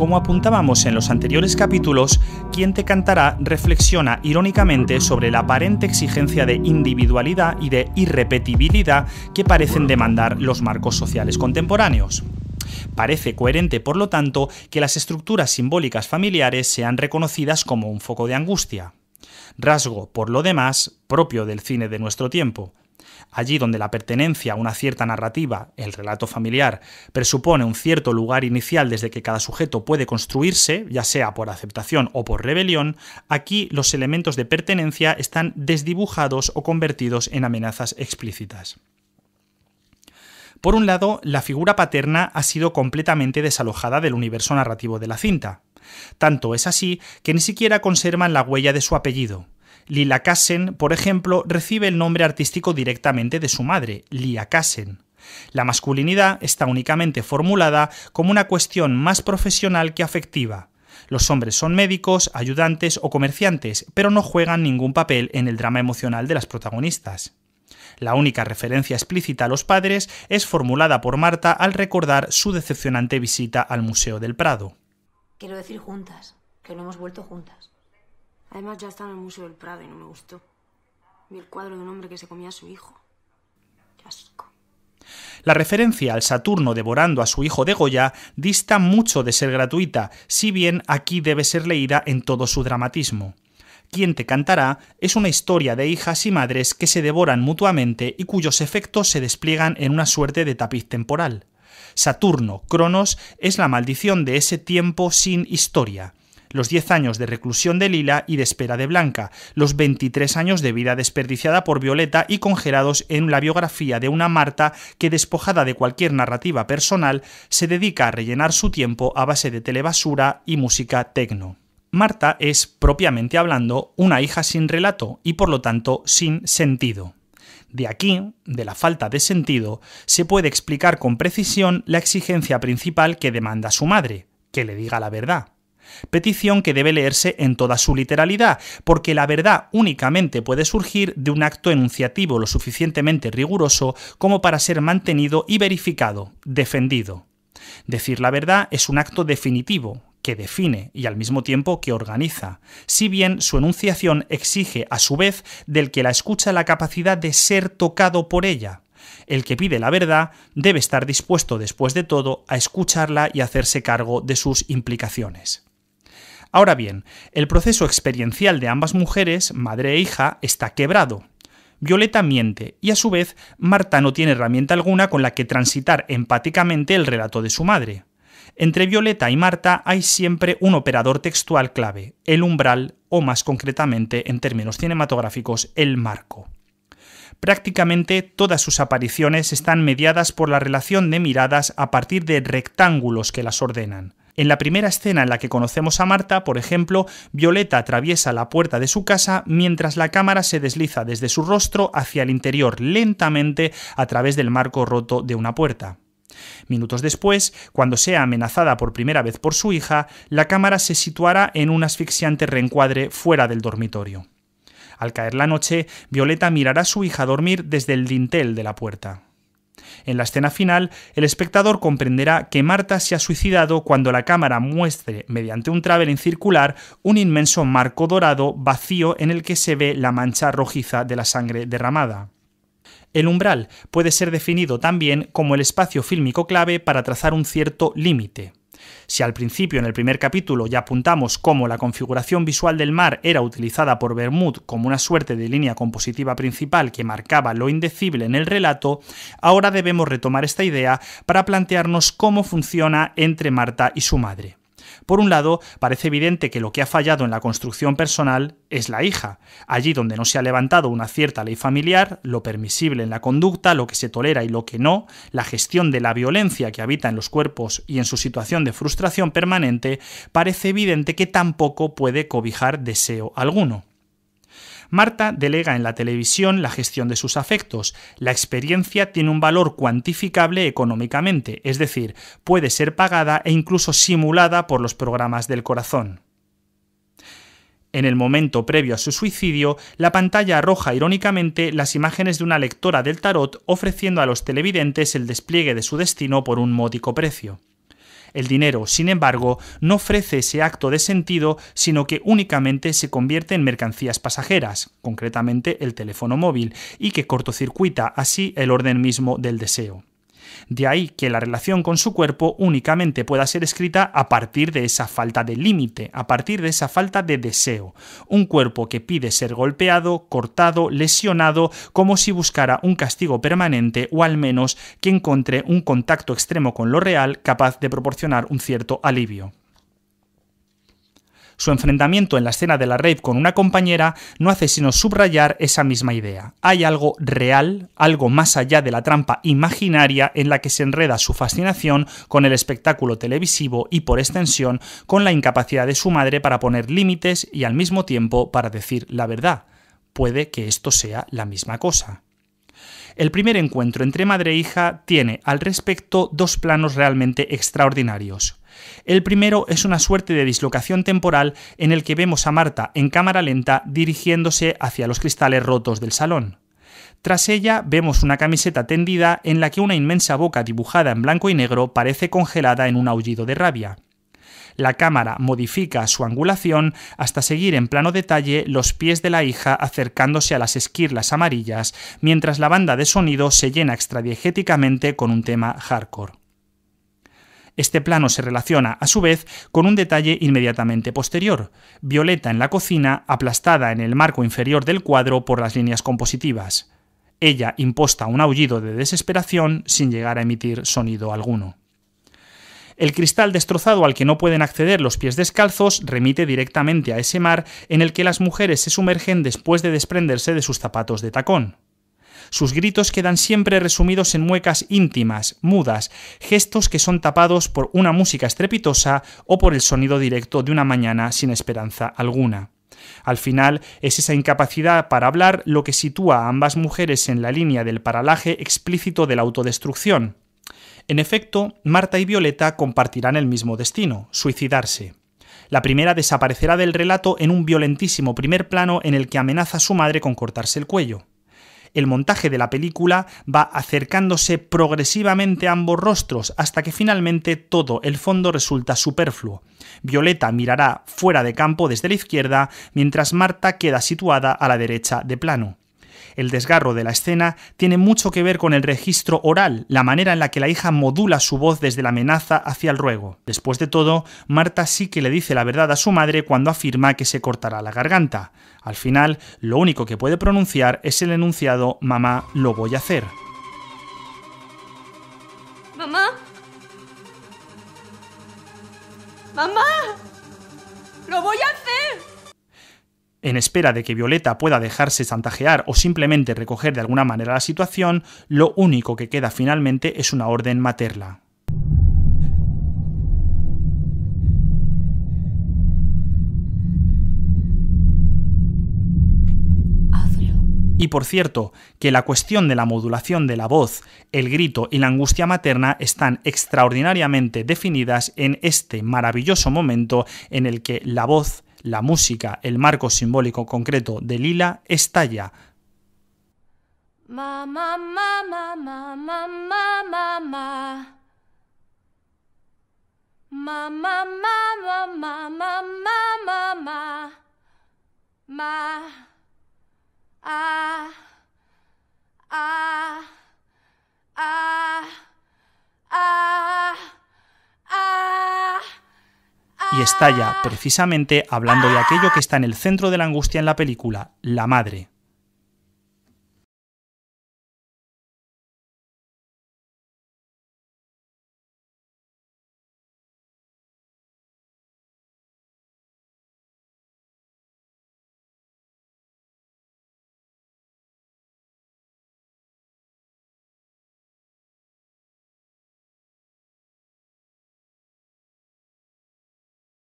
Como apuntábamos en los anteriores capítulos, Quien te cantará reflexiona irónicamente sobre la aparente exigencia de individualidad y de irrepetibilidad que parecen demandar los marcos sociales contemporáneos. Parece coherente, por lo tanto, que las estructuras simbólicas familiares sean reconocidas como un foco de angustia rasgo, por lo demás, propio del cine de nuestro tiempo, allí donde la pertenencia a una cierta narrativa, el relato familiar, presupone un cierto lugar inicial desde que cada sujeto puede construirse, ya sea por aceptación o por rebelión, aquí los elementos de pertenencia están desdibujados o convertidos en amenazas explícitas. Por un lado, la figura paterna ha sido completamente desalojada del universo narrativo de la cinta. Tanto es así que ni siquiera conservan la huella de su apellido, Lila Kassen, por ejemplo, recibe el nombre artístico directamente de su madre, Lia Kassen. La masculinidad está únicamente formulada como una cuestión más profesional que afectiva. Los hombres son médicos, ayudantes o comerciantes, pero no juegan ningún papel en el drama emocional de las protagonistas. La única referencia explícita a los padres es formulada por Marta al recordar su decepcionante visita al Museo del Prado. Quiero decir juntas, que no hemos vuelto juntas. Además, ya está en el Museo del Prado y no me gustó. Vi el cuadro de un hombre que se comía a su hijo. Qué La referencia al Saturno devorando a su hijo de Goya dista mucho de ser gratuita, si bien aquí debe ser leída en todo su dramatismo. Quien te cantará es una historia de hijas y madres que se devoran mutuamente y cuyos efectos se despliegan en una suerte de tapiz temporal. Saturno, Cronos, es la maldición de ese tiempo sin historia, los 10 años de reclusión de Lila y de espera de Blanca, los 23 años de vida desperdiciada por Violeta y congelados en la biografía de una Marta que, despojada de cualquier narrativa personal, se dedica a rellenar su tiempo a base de telebasura y música tecno. Marta es, propiamente hablando, una hija sin relato y por lo tanto sin sentido. De aquí, de la falta de sentido, se puede explicar con precisión la exigencia principal que demanda su madre, que le diga la verdad. Petición que debe leerse en toda su literalidad, porque la verdad únicamente puede surgir de un acto enunciativo lo suficientemente riguroso como para ser mantenido y verificado, defendido. Decir la verdad es un acto definitivo, que define y al mismo tiempo que organiza, si bien su enunciación exige a su vez del que la escucha la capacidad de ser tocado por ella. El que pide la verdad debe estar dispuesto después de todo a escucharla y hacerse cargo de sus implicaciones. Ahora bien, el proceso experiencial de ambas mujeres, madre e hija, está quebrado. Violeta miente y a su vez Marta no tiene herramienta alguna con la que transitar empáticamente el relato de su madre. Entre Violeta y Marta hay siempre un operador textual clave, el umbral o más concretamente en términos cinematográficos, el marco. Prácticamente todas sus apariciones están mediadas por la relación de miradas a partir de rectángulos que las ordenan. En la primera escena en la que conocemos a Marta, por ejemplo, Violeta atraviesa la puerta de su casa mientras la cámara se desliza desde su rostro hacia el interior lentamente a través del marco roto de una puerta. Minutos después, cuando sea amenazada por primera vez por su hija, la cámara se situará en un asfixiante reencuadre fuera del dormitorio. Al caer la noche, Violeta mirará a su hija dormir desde el dintel de la puerta. En la escena final, el espectador comprenderá que Marta se ha suicidado cuando la cámara muestre, mediante un en circular, un inmenso marco dorado vacío en el que se ve la mancha rojiza de la sangre derramada. El umbral puede ser definido también como el espacio fílmico clave para trazar un cierto límite. Si al principio en el primer capítulo ya apuntamos cómo la configuración visual del mar era utilizada por Bermud como una suerte de línea compositiva principal que marcaba lo indecible en el relato, ahora debemos retomar esta idea para plantearnos cómo funciona entre Marta y su madre. Por un lado, parece evidente que lo que ha fallado en la construcción personal es la hija. Allí donde no se ha levantado una cierta ley familiar, lo permisible en la conducta, lo que se tolera y lo que no, la gestión de la violencia que habita en los cuerpos y en su situación de frustración permanente, parece evidente que tampoco puede cobijar deseo alguno. Marta delega en la televisión la gestión de sus afectos. La experiencia tiene un valor cuantificable económicamente, es decir, puede ser pagada e incluso simulada por los programas del corazón. En el momento previo a su suicidio, la pantalla arroja irónicamente las imágenes de una lectora del tarot ofreciendo a los televidentes el despliegue de su destino por un módico precio. El dinero, sin embargo, no ofrece ese acto de sentido, sino que únicamente se convierte en mercancías pasajeras, concretamente el teléfono móvil, y que cortocircuita así el orden mismo del deseo. De ahí que la relación con su cuerpo únicamente pueda ser escrita a partir de esa falta de límite, a partir de esa falta de deseo. Un cuerpo que pide ser golpeado, cortado, lesionado, como si buscara un castigo permanente o al menos que encontre un contacto extremo con lo real capaz de proporcionar un cierto alivio. Su enfrentamiento en la escena de la rape con una compañera no hace sino subrayar esa misma idea. Hay algo real, algo más allá de la trampa imaginaria en la que se enreda su fascinación con el espectáculo televisivo y por extensión con la incapacidad de su madre para poner límites y al mismo tiempo para decir la verdad. Puede que esto sea la misma cosa. El primer encuentro entre madre e hija tiene al respecto dos planos realmente extraordinarios. El primero es una suerte de dislocación temporal en el que vemos a Marta en cámara lenta dirigiéndose hacia los cristales rotos del salón. Tras ella vemos una camiseta tendida en la que una inmensa boca dibujada en blanco y negro parece congelada en un aullido de rabia. La cámara modifica su angulación hasta seguir en plano detalle los pies de la hija acercándose a las esquirlas amarillas, mientras la banda de sonido se llena extradiegéticamente con un tema hardcore. Este plano se relaciona, a su vez, con un detalle inmediatamente posterior, Violeta en la cocina, aplastada en el marco inferior del cuadro por las líneas compositivas. Ella imposta un aullido de desesperación sin llegar a emitir sonido alguno. El cristal destrozado al que no pueden acceder los pies descalzos remite directamente a ese mar en el que las mujeres se sumergen después de desprenderse de sus zapatos de tacón. Sus gritos quedan siempre resumidos en muecas íntimas, mudas, gestos que son tapados por una música estrepitosa o por el sonido directo de una mañana sin esperanza alguna. Al final, es esa incapacidad para hablar lo que sitúa a ambas mujeres en la línea del paralaje explícito de la autodestrucción. En efecto, Marta y Violeta compartirán el mismo destino, suicidarse. La primera desaparecerá del relato en un violentísimo primer plano en el que amenaza a su madre con cortarse el cuello el montaje de la película va acercándose progresivamente a ambos rostros hasta que finalmente todo el fondo resulta superfluo. Violeta mirará fuera de campo desde la izquierda, mientras Marta queda situada a la derecha de plano. El desgarro de la escena tiene mucho que ver con el registro oral, la manera en la que la hija modula su voz desde la amenaza hacia el ruego. Después de todo, Marta sí que le dice la verdad a su madre cuando afirma que se cortará la garganta. Al final, lo único que puede pronunciar es el enunciado Mamá, lo voy a hacer. Mamá. Mamá. Lo voy a hacer en espera de que Violeta pueda dejarse chantajear o simplemente recoger de alguna manera la situación, lo único que queda finalmente es una orden materna. Y por cierto, que la cuestión de la modulación de la voz, el grito y la angustia materna están extraordinariamente definidas en este maravilloso momento en el que la voz la música, el marco simbólico concreto de Lila, estalla. Ma, y estalla precisamente hablando de aquello que está en el centro de la angustia en la película, la madre.